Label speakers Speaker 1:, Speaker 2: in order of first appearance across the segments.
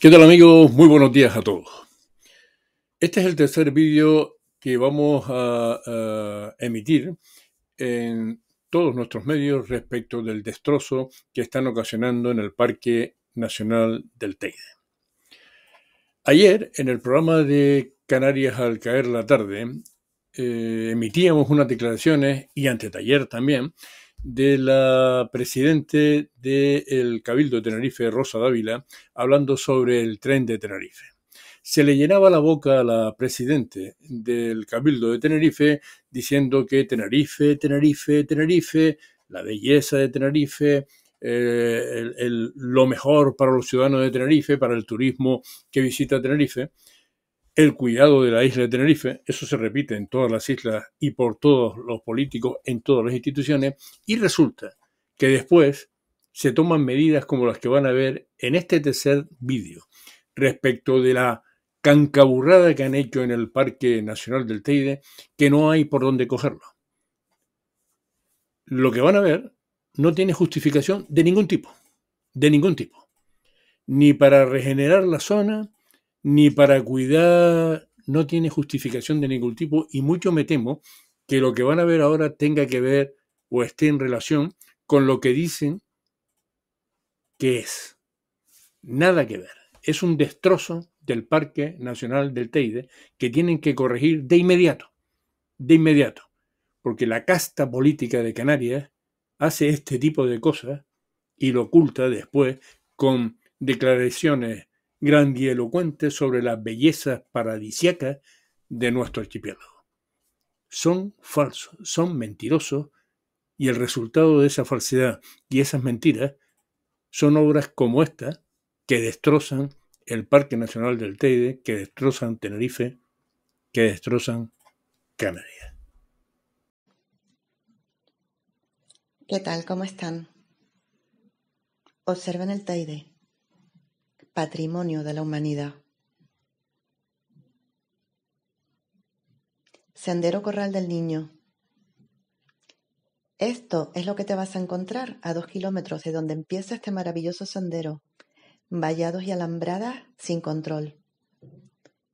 Speaker 1: ¿Qué tal amigos? Muy buenos días a todos. Este es el tercer vídeo que vamos a, emitir en todos nuestros medios respecto del destrozo que están ocasionando en el Parque Nacional del Teide. Ayer, en el programa de Canarias al caer la tarde, eh, emitíamos unas declaraciones y ante taller también de la presidente del Cabildo de Tenerife, Rosa Dávila, hablando sobre el tren de Tenerife. Se le llenaba la boca a la presidente del Cabildo de Tenerife diciendo que Tenerife, Tenerife, Tenerife, la belleza de Tenerife, eh, lo mejor para los ciudadanos de Tenerife, para el turismo que visita Tenerife el cuidado de la isla de Tenerife, eso se repite en todas las islas y por todos los políticos, en todas las instituciones, y resulta que después se toman medidas como las que van a ver en este tercer vídeo respecto de la cancaburrada que han hecho en el Parque Nacional del Teide, que no hay por dónde cogerlo. Lo que van a ver no tiene justificación de ningún tipo, de ningún tipo, ni para regenerar la zona, ni para cuidar no tiene justificación de ningún tipo y mucho me temo que lo que van a ver ahora tenga que ver o esté en relación con lo que dicen que es. Nada que ver. Es un destrozo del Parque Nacional del Teide que tienen que corregir de inmediato, de inmediato, porque la casta política de Canarias hace este tipo de cosas y lo oculta después con declaraciones elocuente sobre las bellezas paradisiacas de nuestro archipiélago. Son falsos, son mentirosos, y el resultado de esa falsedad y esas mentiras son obras como esta que destrozan el Parque Nacional del Teide, que destrozan Tenerife, que destrozan Canarias.
Speaker 2: ¿Qué tal? ¿Cómo están? Observen el Teide. Patrimonio de la Humanidad. Sendero Corral del Niño. Esto es lo que te vas a encontrar a dos kilómetros de donde empieza este maravilloso sendero, vallados y alambradas sin control.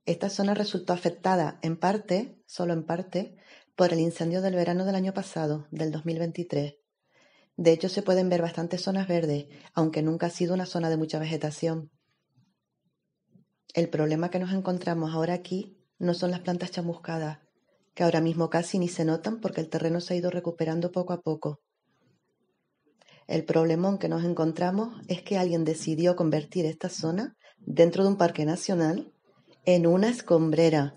Speaker 2: Esta zona resultó afectada en parte, solo en parte, por el incendio del verano del año pasado, del 2023. De hecho, se pueden ver bastantes zonas verdes, aunque nunca ha sido una zona de mucha vegetación. El problema que nos encontramos ahora aquí no son las plantas chamuscadas, que ahora mismo casi ni se notan porque el terreno se ha ido recuperando poco a poco. El problemón que nos encontramos es que alguien decidió convertir esta zona dentro de un parque nacional en una escombrera.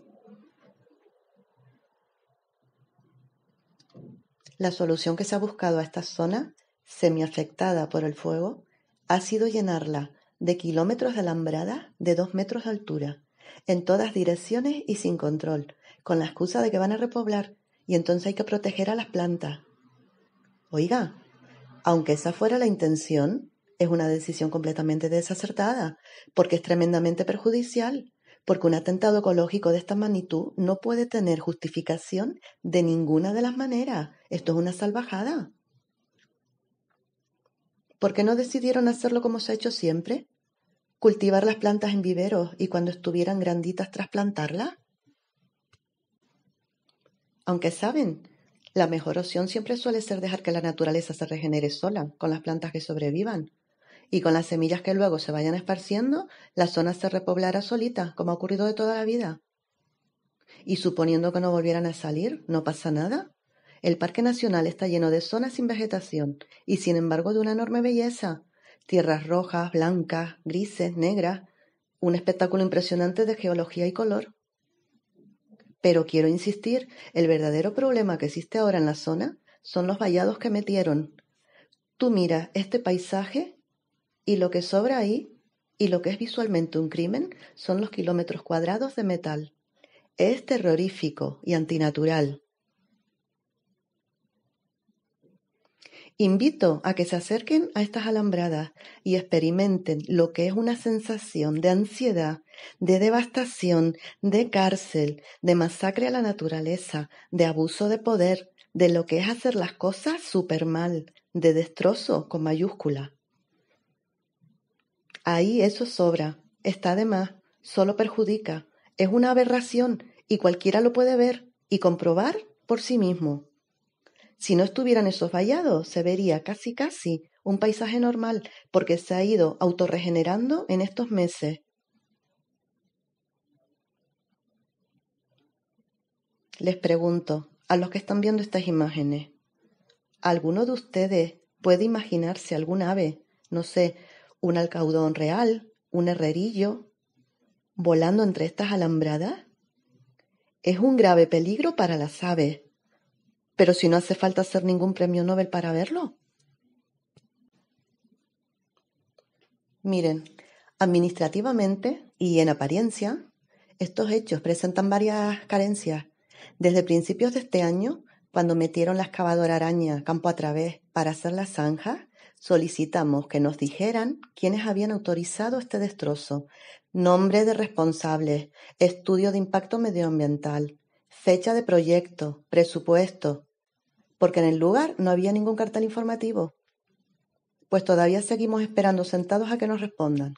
Speaker 2: La solución que se ha buscado a esta zona, semiafectada por el fuego, ha sido llenarla de kilómetros de alambrada de dos metros de altura, en todas direcciones y sin control, con la excusa de que van a repoblar y entonces hay que proteger a las plantas. Oiga, aunque esa fuera la intención, es una decisión completamente desacertada, porque es tremendamente perjudicial, porque un atentado ecológico de esta magnitud no puede tener justificación de ninguna de las maneras. Esto es una salvajada. ¿por qué no decidieron hacerlo como se ha hecho siempre? ¿Cultivar las plantas en viveros y cuando estuvieran granditas trasplantarlas? Aunque saben, la mejor opción siempre suele ser dejar que la naturaleza se regenere sola con las plantas que sobrevivan. Y con las semillas que luego se vayan esparciendo, la zona se repoblará solita, como ha ocurrido de toda la vida. Y suponiendo que no volvieran a salir, no pasa nada. El parque nacional está lleno de zonas sin vegetación y sin embargo de una enorme belleza. Tierras rojas, blancas, grises, negras, un espectáculo impresionante de geología y color. Pero quiero insistir, el verdadero problema que existe ahora en la zona son los vallados que metieron. Tú miras este paisaje y lo que sobra ahí y lo que es visualmente un crimen son los kilómetros cuadrados de metal. Es terrorífico y antinatural. Invito a que se acerquen a estas alambradas y experimenten lo que es una sensación de ansiedad, de devastación, de cárcel, de masacre a la naturaleza, de abuso de poder, de lo que es hacer las cosas súper mal, de destrozo con mayúscula. Ahí eso sobra, está de más, solo perjudica, es una aberración y cualquiera lo puede ver y comprobar por sí mismo. Si no estuvieran esos vallados, se vería casi casi un paisaje normal, porque se ha ido autorregenerando en estos meses. Les pregunto a los que están viendo estas imágenes, ¿alguno de ustedes puede imaginarse algún ave, no sé, un alcaudón real, un herrerillo, volando entre estas alambradas? Es un grave peligro para las aves, pero si no hace falta hacer ningún premio Nobel para verlo. Miren, administrativamente y en apariencia, estos hechos presentan varias carencias. Desde principios de este año, cuando metieron la excavadora araña campo a través para hacer la zanja, solicitamos que nos dijeran quiénes habían autorizado este destrozo, nombre de responsables, estudio de impacto medioambiental, fecha de proyecto, presupuesto, porque en el lugar no había ningún cartel informativo, pues todavía seguimos esperando sentados a que nos respondan.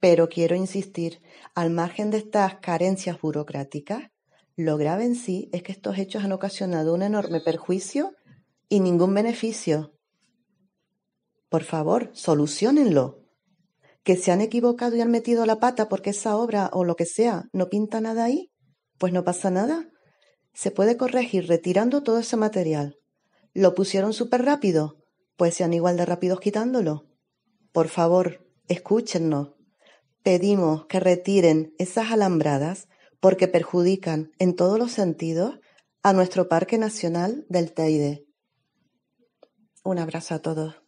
Speaker 2: Pero quiero insistir, al margen de estas carencias burocráticas, lo grave en sí es que estos hechos han ocasionado un enorme perjuicio y ningún beneficio. Por favor, solucionenlo. Que se han equivocado y han metido la pata porque esa obra o lo que sea no pinta nada ahí, pues no pasa nada se puede corregir retirando todo ese material. ¿Lo pusieron súper rápido? Pues sean igual de rápidos quitándolo. Por favor, escúchennos. Pedimos que retiren esas alambradas porque perjudican en todos los sentidos a nuestro Parque Nacional del Teide. Un abrazo a todos.